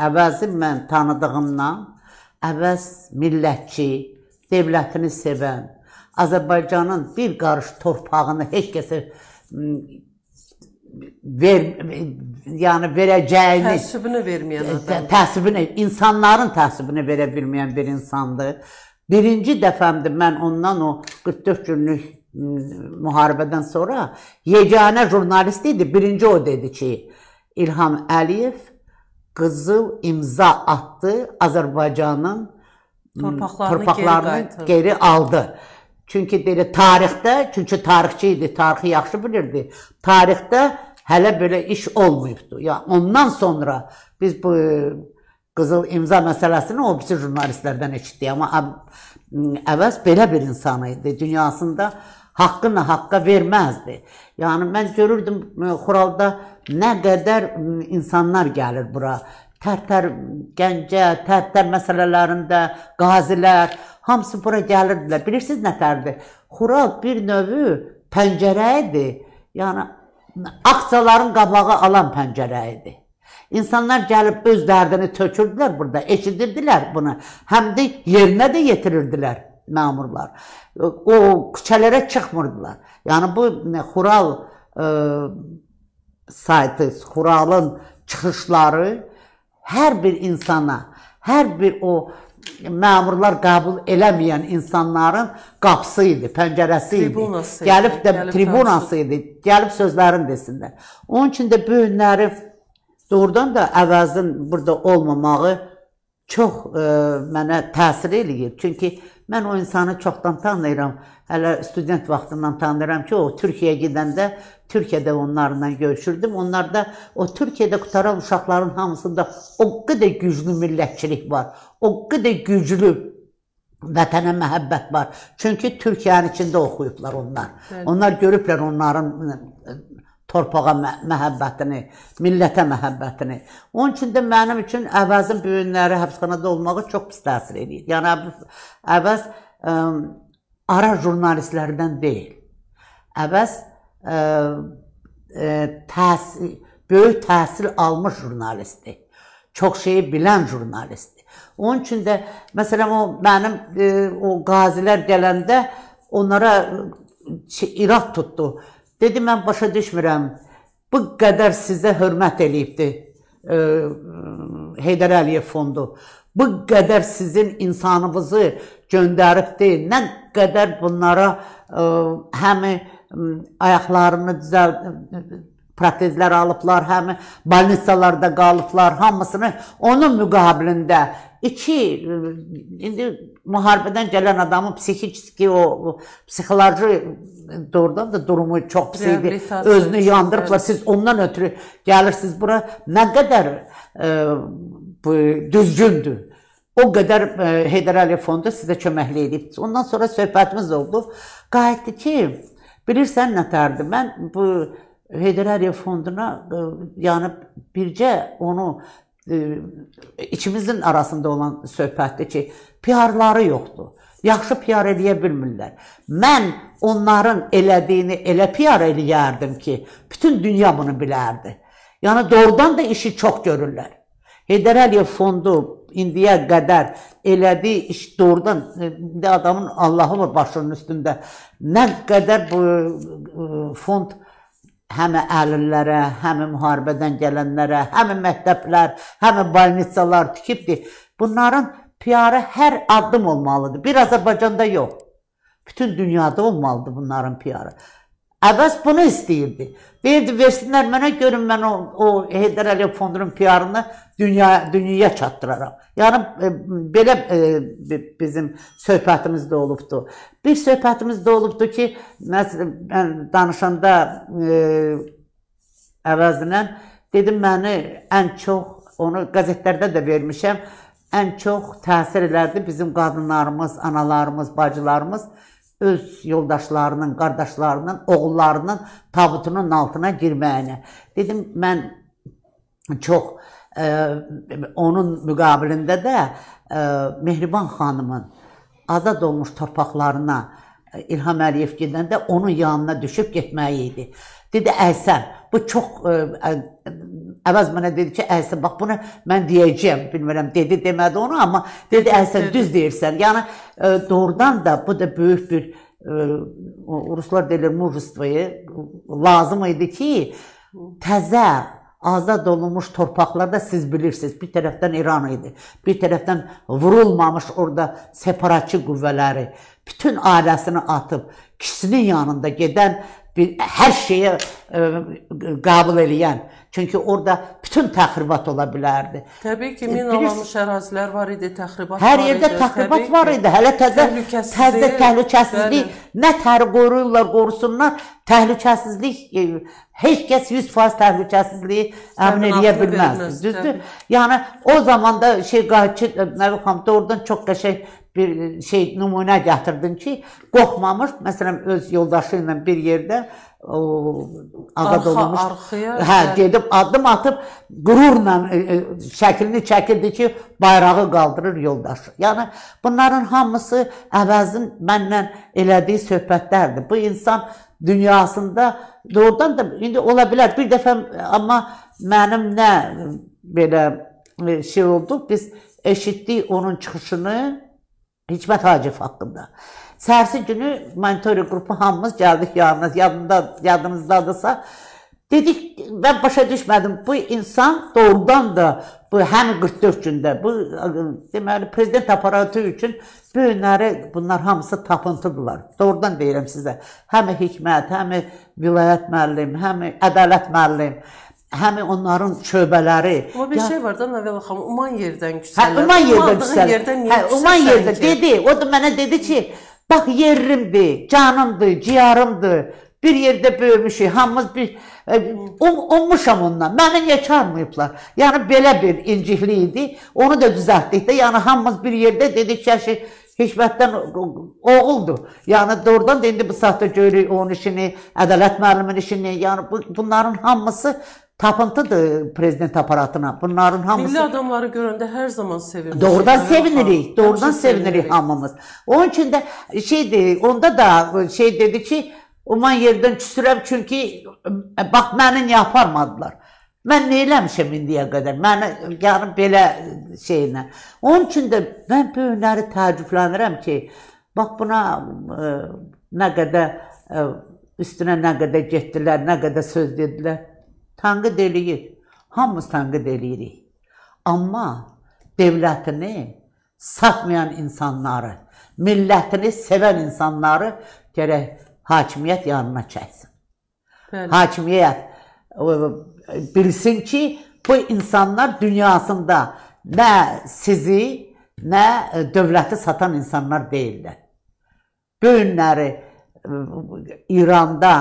əvəzi mən tanıdığımdan əvəz millətçi, dövlətini sevən, Azərbaycanın bir qarış torpağını heç kəsə ver yəni verəcəyini təəssübünü verməyən adam. Təəssübünü, insanların təəssübünü verə bilməyən bir insandır. Birinci dəfəmdir mən ondan o 44 günlük müharibədən sonra yeganə jurnalist idi. Birinci o dedi ki, İlham Əliyev qızıl imza attı Azərbaycanın torpaqlarını, hmm, torpaqlarını geri, geri aldı. Çünki belə tarixdə, çünki tarixçi idi, tarixi yaxşı bilirdi. Tarixdə hələ belə iş olmayıbdı. Ya ondan sonra biz bu e, qızıl imza məsələsini o bizi jurnalistlərdən eşitdik, amma əvəz belə bir insan idi dünyasında haqqını haqqa verməzdi. Yəni mən görürdüm e, Xuralda nə qədər insanlar gəlir bura. Tərtər Gəncə, Tərtər məsələlərində qazilər hamısı bura gəlirdilər. Bilirsiniz nətərdir? Xural bir növü pəncərə idi. Yəni aksiyaların qabağı alan pəncərə idi. İnsanlar gəlib öz dərdini tökürdülər burada, eşidirdilər bunu. Həm də yerinə də yetirirdilər məmurlar. O küçələrə çıxmırdılar. Yəni bu Xural ə, e, saytı, Xuralın çıxışları hər bir insana, hər bir o məmurlar qəbul eləməyən insanların qapısı idi, pəncərəsi idi. Tribunası gəlib idi, də gəlib tribunası idi, gəlib sözlərini desinlər. Onun üçün də bu günləri doğrudan da əvəzin burada olmamağı çox ə, e, mənə təsir eləyir. Çünki Mən o insanı çoxdan tanıyıram. Hələ student vaxtından tanıyıram ki, o Türkiyəyə gedəndə Türkiyədə onlarla görüşürdüm. Onlar da o Türkiyədə qutaran uşaqların hamısında o qədər güclü millətçilik var. O qədər güclü vətənə məhəbbət var. Çünki Türkiyənin içində oxuyublar onlar. Bəli. Onlar görüblər onların torpağa mə məhəbbətini, millətə məhəbbətini. Onun üçün də mənim üçün əvəzin bu günləri həbsxanada olmağı çox pis təsir eləyir. Yəni əvəz ə, ara jurnalistlərdən deyil. Əvəz ə, ə, e, təsir, böyük təhsil almış jurnalistdir. Çox şeyi bilən jurnalistdir. Onun üçün də məsələn o mənim ə, e, o qazilər gələndə onlara Iraq tutdu Dedi, mən başa düşmürəm, bu qədər sizə hörmət eləyibdi e, Heydər Əliyev fondu. Bu qədər sizin insanınızı göndəribdi, nə qədər bunlara e, həmi ayaqlarını düzəlt, e, protezlər alıblar, həmi balnisalarda qalıblar, hamısını onun müqabilində iki indi müharibədən gələn adamın psixiki o psixoloji doğrudan da durumu çox pis idi. Özünü yandırıbla siz ondan ötürü gəlirsiniz bura. Nə qədər e, bu düzgündür. O qədər e, Heydər Əliyev fondu sizə köməkli edib. Ondan sonra söhbətimiz oldu. Qayıtdı ki, bilirsən nətərdir? Mən bu Heydər Əliyev fonduna e, yəni bircə onu içimizin arasında olan söhbətdir ki, PR-ları yoxdur. Yaxşı PR eləyə bilmirlər. Mən onların elədiyini elə PR eləyərdim ki, bütün dünya bunu bilərdi. Yəni doğrudan da işi çox görürlər. Heydər Əliyev fondu indiyə qədər elədiyi iş doğrudan e, adamın Allahı var başının üstündə. Nə qədər bu e, fond e, həm əhlilərə, həm müharibədən gələnlərə, həm məktəblər, həm bolnitsalar tikibdir. Bunların PR-ı hər addım olmalıdır. Bir Azərbaycanda yox. Bütün dünyada olmalıdır bunların PR-ı. Əvəz bunu istəyirdi. Deyirdi, versinlər mənə görün mən o, o Heydər Əliyev fondunun PR-ını dünya dünyaya çatdıraram. Yəni e, belə e, bizim söhbətimiz də olubdu. Bir söhbətimiz də olubdu ki, məsələn mən danışanda e, əvəzinə dedim məni ən çox onu qəzetlərdə də vermişəm. Ən çox təsir elədi bizim qadınlarımız, analarımız, bacılarımız öz yoldaşlarının, qardaşlarının, oğullarının tabutunun altına girməyinə. Dedim, mən çox e, onun müqabilində də e, Mehriban xanımın azad olmuş torpaqlarına İlham Əliyev gedəndə onun yanına düşüb getməyi idi. Dedi Əhsən, bu çox e, ə, əvəz mənə dedi ki, Əhsən bax bunu mən deyəcəyəm, bilmirəm dedi demədi onu, amma dedi Əhsən düz deyirsən. Yəni ə, e, doğrudan da bu da böyük bir ə, e, ruslar deyir mujestvoyu lazım idi ki, təzə azad olunmuş torpaqlarda siz bilirsiniz, bir tərəfdən İran idi, bir tərəfdən vurulmamış orada separatçı qüvvələri, bütün ailəsini atıb kişisinin yanında gedən bir hər şeyə ə, e, qəbul eləyən. Çünki orada bütün təxribat ola bilərdi. Təbii ki, e, minalanmış ərazilər var idi, təxribat hər var idi. Hər yerdə təxribat var idi. Hələ təzə təzə təhlükəsizlik bəli. nə təri qoruyurlar, qorusunlar, təhlükəsizlik e, heç kəs 100% təhlükəsizliyi əmin eləyə bilməz. Düzdür? Yəni o zaman da şey qayçı Nəvi xanım da oradan çox qəşəng bir e, şey nümunə gətirdim ki, qorxmamış, məsələn, öz yoldaşı ilə bir yerdə o azad olmuş. Arxaya, hə, gedib addım atıb qürurla e, e, şəklini çəkirdi ki, bayrağı qaldırır yoldaşı. Yəni bunların hamısı əvəzin məndən elədiyi söhbətlərdir. Bu insan dünyasında doğrudan da indi ola bilər bir dəfə amma mənim nə belə e, şey oldu, biz eşitdik onun çıxışını Hikmət Hacif haqqında. Səhərsi günü monitoring qrupu hamımız gəldik yanına. Yadında, yadınızdadırsa dedik mən başa düşmədim. Bu insan doğrudan da bu həm 44 gündə bu deməli prezident aparatı üçün bu günləri bunlar hamısı tapıntıdırlar. Doğrudan deyirəm sizə. Həm hikmət, həm vilayət müəllim, həm ədalət müəllim həmin onların şöbələri. Amma bir ya, şey var da Nəvəl xanım, Uman yerdən küsələr. Hə, Uman yerdən küsələr. Yerdən hə, Uman yerdə ki? dedi, o da mənə dedi ki, bax yerimdir, canımdır, ciyarımdır. Bir yerdə böyümüşük, hamımız bir e, olmuşam ondan. Məni niyə çağırmayıblar? Yəni belə bir inciklik idi. Onu da düzəltdik də. Yəni hamımız bir yerdə dedik ki, Hikmətdən oğuldur. Yəni doğrudan da indi bu saatda görürük onun işini, ədalət müəlliminin işini. Yəni bu, bunların hamısı tapıntıdır prezident aparatına. Bunların hamısı... Milli adamları görəndə hər zaman sevinirik. Doğrudan yani, sevinirik. Doğrudan Həmçin sevinirik, sevinirik hamımız. Onun üçün də şeydir, onda da şey dedi ki, Uman yerdən küsürəm çünki e, bax məni niyə aparmadılar? Mən nə eləmişəm indiyə qədər? Məni yəni belə şeylə. Onun üçün də mən bu hünəri təəccüblənirəm ki, bax buna ə, e, nə qədər ə, e, üstünə nə qədər getdilər, nə qədər söz dedilər tənqid eləyir. Hamımız tənqid eləyirik. Amma dövlətini satmayan insanları, millətini sevən insanları gərək hakimiyyət yanına çəksin. Bəli. Hakimiyyət bilsin ki, bu insanlar dünyasında nə sizi, nə dövləti satan insanlar deyillər. Bu günləri İranda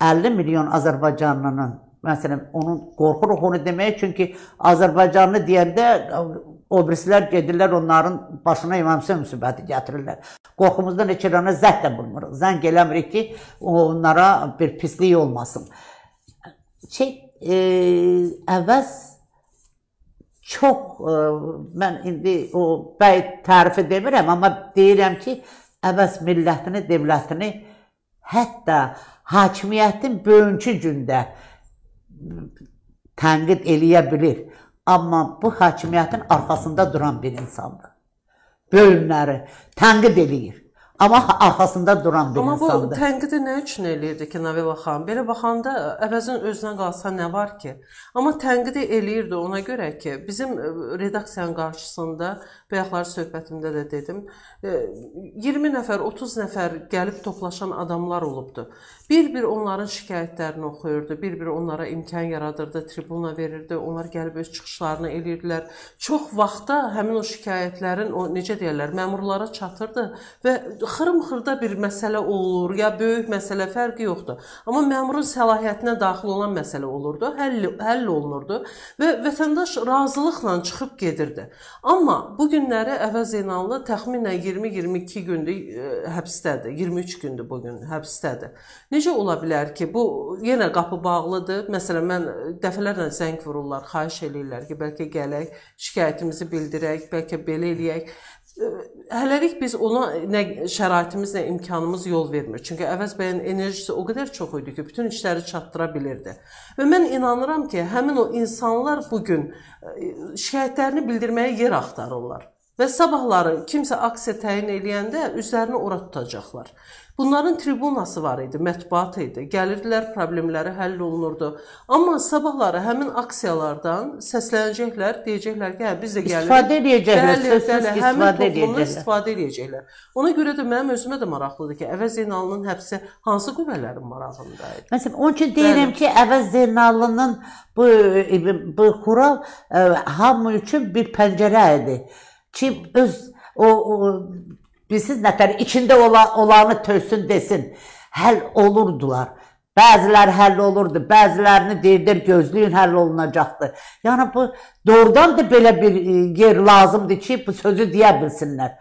50 milyon Azərbaycanlının Məsələn, onun qorxuruq onu demək, çünki Azərbaycanlı deyəndə e, obrislər gedirlər onların başına İmam Hüseyn müsibəti gətirirlər. Qorxumuzdan heç yerə zəng də vurmuruq. Zəng eləmirik ki, onlara bir pislik olmasın. Şey, e, əvəz çox e, mən indi o bəy tərifi demirəm, amma deyirəm ki, əvəz millətini, dövlətini hətta hakimiyyətin böyüncü gündə tənqid eləyə bilir. Amma bu hakimiyyətin arxasında duran bir insandır. Bölümləri tənqid eləyir. Amma arxasında duran bir Amma insandır. Amma bu tənqidi nə üçün eləyirdi ki, Navela xanım? Belə baxanda əvəzin özünə qalsa nə var ki? Amma tənqidi eləyirdi ona görə ki, bizim redaksiyanın qarşısında bayaqlar söhbətimdə də dedim, 20 nəfər, 30 nəfər gəlib toplaşan adamlar olubdu. Bir-bir onların şikayətlərini oxuyurdu, bir-bir onlara imkan yaradırdı, tribuna verirdi, onlar gəlib öz çıxışlarını eləyirdilər. Çox vaxtda həmin o şikayətlərin o necə deyirlər, məmurlara çatırdı və xırım-xırda bir məsələ olur, ya böyük məsələ fərqi yoxdur. Amma məmurun səlahiyyətinə daxil olan məsələ olurdu, həll həll olunurdu və vətəndaş razılıqla çıxıb gedirdi. Amma bu günləri Əvəz Zeynallı təxminən 20-22 gündür e, həbsdədir, 23 gündür bu gün həbsdədir. Necə ola bilər ki, bu yenə qapı bağlıdır. Məsələn, mən dəfələrlə zəng vururlar, xahiş eləyirlər ki, bəlkə gələk, şikayətimizi bildirək, bəlkə belə eləyək. Hələlik biz ona nə şəraitimiz, nə imkanımız yol vermir. Çünki Əvəz bəyin enerjisi o qədər çox idi ki, bütün işləri çatdıra bilirdi. Və mən inanıram ki, həmin o insanlar bu gün e, şikayətlərini bildirməyə yer axtarırlar və sabahları kimsə aksiya təyin edəndə üzlərini ora tutacaqlar. Bunların tribunası var idi, mətbuat idi. Gəlirdilər, problemləri həll olunurdu. Amma sabahları həmin aksiyalardan səslənəcəklər, deyəcəklər ki, hə biz də gəlirik. İstifadə edəcəklər, sözsüz istifadə edəcəklər. istifadə edəcəklər. Ona görə də mənim özümə də maraqlıdır ki, Əvəz Zeynalının həbsi hansı qüvvələrin marağında idi? Məsələn, onun üçün deyirəm Bəli. ki, Əvəz Zeynalının bu e, bu xural e, hamı üçün bir pəncərə idi ki, öz o, o bilsiz nətər içində olan, olanı tövsün desin. Həll olurdular. Bəziləri həll olurdu, bəzilərini deyirdir, gözləyin həll olunacaqdır. Yəni bu doğrudan da belə bir e, yer lazımdır ki, bu sözü deyə bilsinlər.